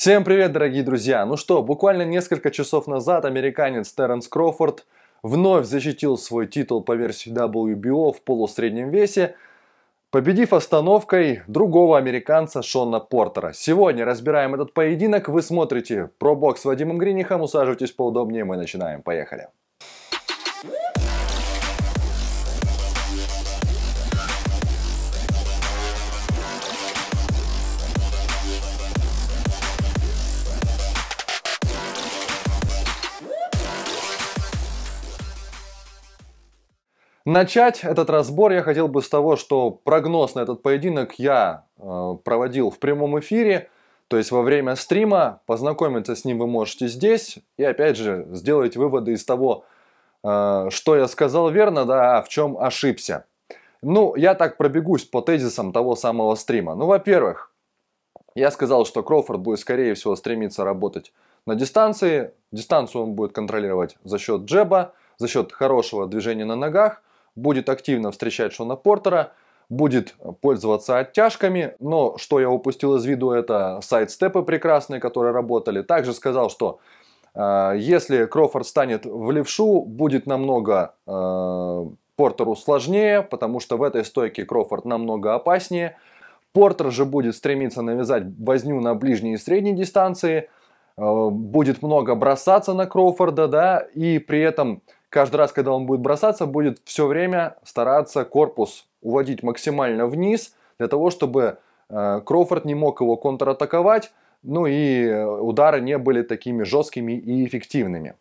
Всем привет, дорогие друзья! Ну что, буквально несколько часов назад американец Терренс Кроуфорд вновь защитил свой титул по версии WBO в полусреднем весе, победив остановкой другого американца Шона Портера. Сегодня разбираем этот поединок, вы смотрите про бокс с Вадимом Гринихом, усаживайтесь поудобнее, мы начинаем, поехали! Начать этот разбор я хотел бы с того, что прогноз на этот поединок я э, проводил в прямом эфире, то есть во время стрима. Познакомиться с ним вы можете здесь и опять же сделать выводы из того, э, что я сказал верно, да, а в чем ошибся. Ну, я так пробегусь по тезисам того самого стрима. Ну, во-первых, я сказал, что Кроуфорд будет, скорее всего, стремиться работать на дистанции. Дистанцию он будет контролировать за счет джеба, за счет хорошего движения на ногах – будет активно встречать Шона Портера, будет пользоваться оттяжками, но что я упустил из виду, это сайдстепы прекрасные, которые работали. Также сказал, что э, если Крофорд станет в левшу, будет намного э, Портеру сложнее, потому что в этой стойке Крофорд намного опаснее. Портер же будет стремиться навязать возню на ближней и средней дистанции, э, будет много бросаться на Крофорда, да, и при этом каждый раз, когда он будет бросаться, будет все время стараться корпус уводить максимально вниз, для того, чтобы э, Кроуфорд не мог его контратаковать, ну и э, удары не были такими жесткими и эффективными.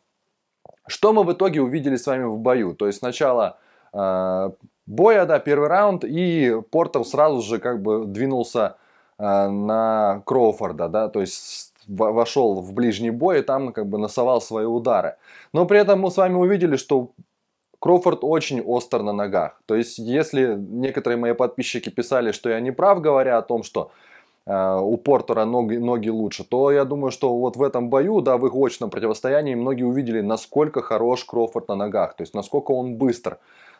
Что мы в итоге увидели с вами в бою? То есть сначала э, боя, да, первый раунд, и Портер сразу же как бы двинулся э, на Кроуфорда, да, то есть вошел в ближний бой и там как бы носовал свои удары. Но при этом мы с вами увидели, что Кроуфорд очень остр на ногах. То есть, если некоторые мои подписчики писали, что я не прав, говоря о том, что э, у Портера ноги, ноги лучше, то я думаю, что вот в этом бою, да, в их очном противостоянии многие увидели, насколько хорош Кроуфорд на ногах, то есть насколько он быстр,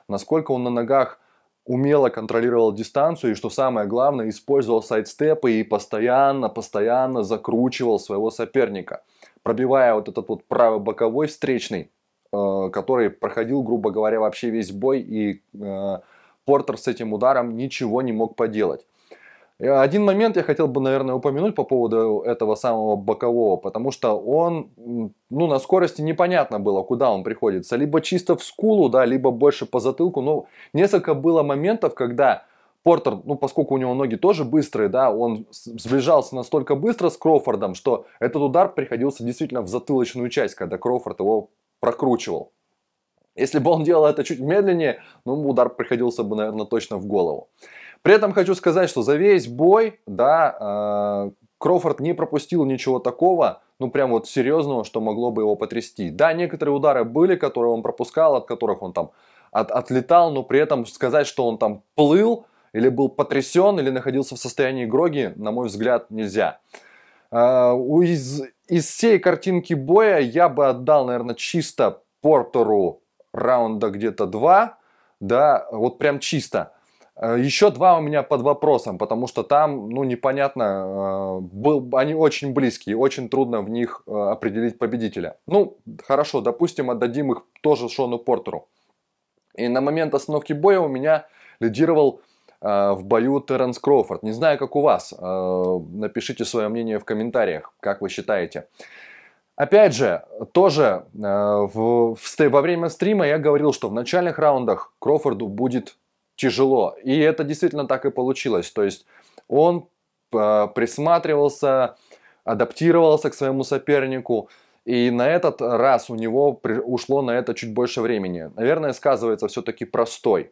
насколько он на ногах умело контролировал дистанцию и, что самое главное, использовал сайдстепы и постоянно-постоянно закручивал своего соперника, пробивая вот этот вот правый боковой встречный, э, который проходил, грубо говоря, вообще весь бой, и э, Портер с этим ударом ничего не мог поделать. Один момент я хотел бы, наверное, упомянуть по поводу этого самого бокового, потому что он, ну, на скорости непонятно было, куда он приходится. Либо чисто в скулу, да, либо больше по затылку. Но ну, несколько было моментов, когда Портер, ну, поскольку у него ноги тоже быстрые, да, он сближался настолько быстро с Кроуфордом, что этот удар приходился действительно в затылочную часть, когда Кроуфорд его прокручивал. Если бы он делал это чуть медленнее, ну, удар приходился бы, наверное, точно в голову. При этом хочу сказать, что за весь бой, да, э, Кроуфорд не пропустил ничего такого, ну прям вот серьезного, что могло бы его потрясти. Да, некоторые удары были, которые он пропускал, от которых он там от, отлетал, но при этом сказать, что он там плыл или был потрясен, или находился в состоянии гроги, на мой взгляд, нельзя. Э, из, из всей картинки боя я бы отдал, наверное, чисто Портеру раунда где-то 2, да, вот прям чисто. Э, Еще два у меня под вопросом, потому что там, ну, непонятно, э, был, они очень близкие, очень трудно в них э, определить победителя. Ну, хорошо, допустим, отдадим их тоже Шону Портеру. И на момент остановки боя у меня лидировал в бою Теренс Кроуфорд. Не знаю, как у вас. напишите свое мнение в комментариях, как вы считаете. Опять же, тоже э, в, в, во время стрима я говорил, что в начальных раундах Кроуфорду будет тяжело. И это действительно так и получилось. То есть он э, присматривался, адаптировался к своему сопернику. И на этот раз у него ушло на это чуть больше времени. Наверное, сказывается все-таки простой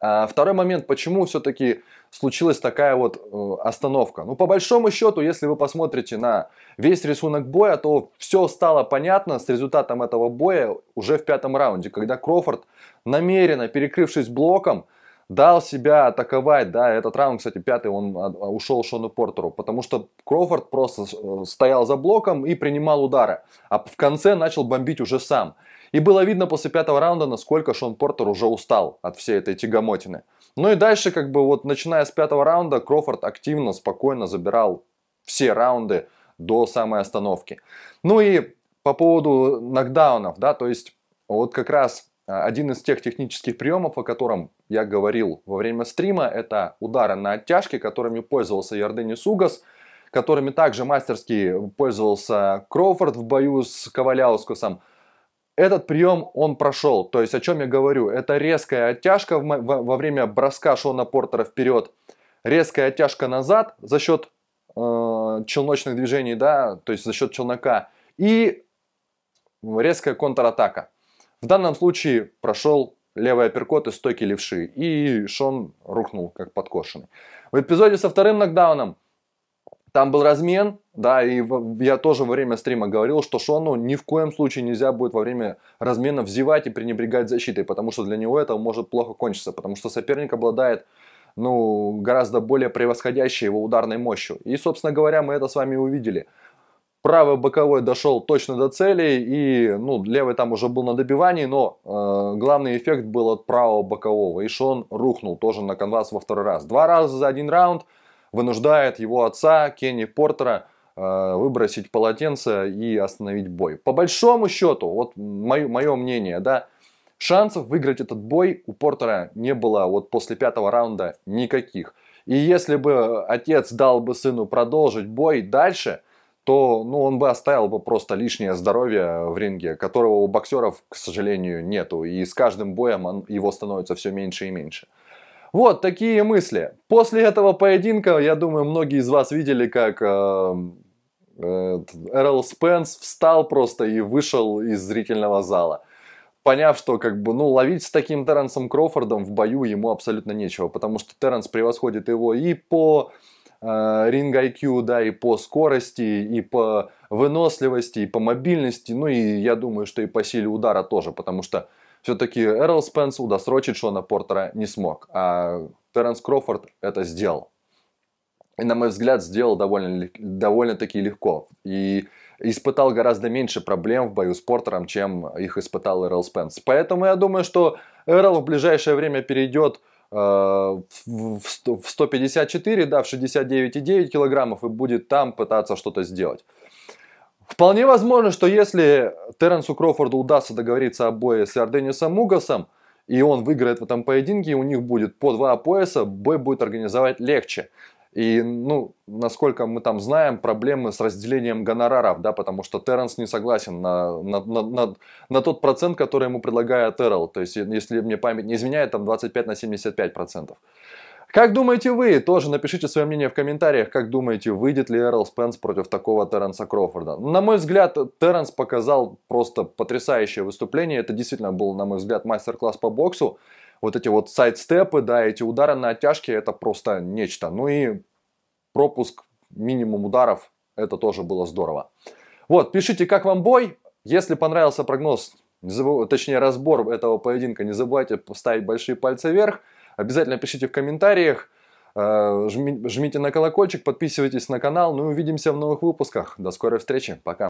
а второй момент, почему все-таки случилась такая вот э, остановка? Ну, по большому счету, если вы посмотрите на весь рисунок боя, то все стало понятно с результатом этого боя уже в пятом раунде, когда Крофорд намеренно, перекрывшись блоком, дал себя атаковать, да, этот раунд, кстати, пятый, он а, а, ушел Шону Портеру, потому что Кроуфорд просто э, стоял за блоком и принимал удары, а в конце начал бомбить уже сам. И было видно после пятого раунда, насколько Шон Портер уже устал от всей этой тягомотины. Ну и дальше, как бы вот начиная с пятого раунда, Кроуфорд активно, спокойно забирал все раунды до самой остановки. Ну и по поводу нокдаунов, да, то есть вот как раз а, один из тех технических приемов, о котором я говорил во время стрима, это удары на оттяжки, которыми пользовался Ярдени Сугас, которыми также мастерски пользовался Кроуфорд в бою с Коваляускусом. Этот прием он прошел, то есть о чем я говорю, это резкая оттяжка во время броска Шона Портера вперед, резкая оттяжка назад за счет э, челночных движений, да, то есть за счет челнока и резкая контратака. В данном случае прошел левый апперкот и стойки левши, и Шон рухнул, как подкошенный. В эпизоде со вторым нокдауном там был размен, да, и я тоже во время стрима говорил, что Шону ни в коем случае нельзя будет во время размена взевать и пренебрегать защитой, потому что для него это может плохо кончиться, потому что соперник обладает ну, гораздо более превосходящей его ударной мощью. И, собственно говоря, мы это с вами увидели – Правый боковой дошел точно до цели, и ну, левый там уже был на добивании, но э, главный эффект был от правого бокового. И Шон рухнул тоже на канвас во второй раз. Два раза за один раунд вынуждает его отца Кенни Портера э, выбросить полотенце и остановить бой. По большому счету, вот мое, мое мнение, да, шансов выиграть этот бой у Портера не было вот после пятого раунда никаких. И если бы отец дал бы сыну продолжить бой дальше – то ну, он бы оставил бы просто лишнее здоровье в ринге, которого у боксеров, к сожалению, нету. И с каждым боем он, его становится все меньше и меньше. Вот такие мысли. После этого поединка, я думаю, многие из вас видели, как эм, Эрл Спенс встал просто и вышел из зрительного зала поняв, что как бы, ну, ловить с таким Терренсом Кроуфордом в бою ему абсолютно нечего, потому что Терренс превосходит его и по Э, Ring IQ, да, и по скорости, и по выносливости, и по мобильности, ну и я думаю, что и по силе удара тоже, потому что все-таки Эрл Спенс удосрочить Шона Портера не смог, а Теренс Крофорд это сделал. И, на мой взгляд, сделал довольно, довольно-таки легко. И испытал гораздо меньше проблем в бою с Портером, чем их испытал Эрл Спенс. Поэтому я думаю, что Эрл в ближайшее время перейдет Э, в 154, да, в 69,9 килограммов и будет там пытаться что-то сделать. Вполне возможно, что если Теренсу Крофорду удастся договориться о бое с Арденисом Мугасом, и он выиграет в этом поединке, и у них будет по два пояса, бой будет организовать легче. И, ну, насколько мы там знаем, проблемы с разделением гонораров, да, потому что Терренс не согласен на, на, на, на, на тот процент, который ему предлагает Эрл. То есть, если мне память не изменяет, там 25 на 75 процентов. Как думаете вы? Тоже напишите свое мнение в комментариях, как думаете, выйдет ли Эрл Спенс против такого Терренса Кроуфорда? На мой взгляд, Терренс показал просто потрясающее выступление. Это действительно был, на мой взгляд, мастер-класс по боксу вот эти вот сайдстепы, да, эти удары на оттяжке, это просто нечто. Ну и пропуск, минимум ударов, это тоже было здорово. Вот, пишите, как вам бой. Если понравился прогноз, не забыв... точнее разбор этого поединка, не забывайте поставить большие пальцы вверх. Обязательно пишите в комментариях. Э, жми... Жмите на колокольчик, подписывайтесь на канал. Ну и увидимся в новых выпусках. До скорой встречи. Пока.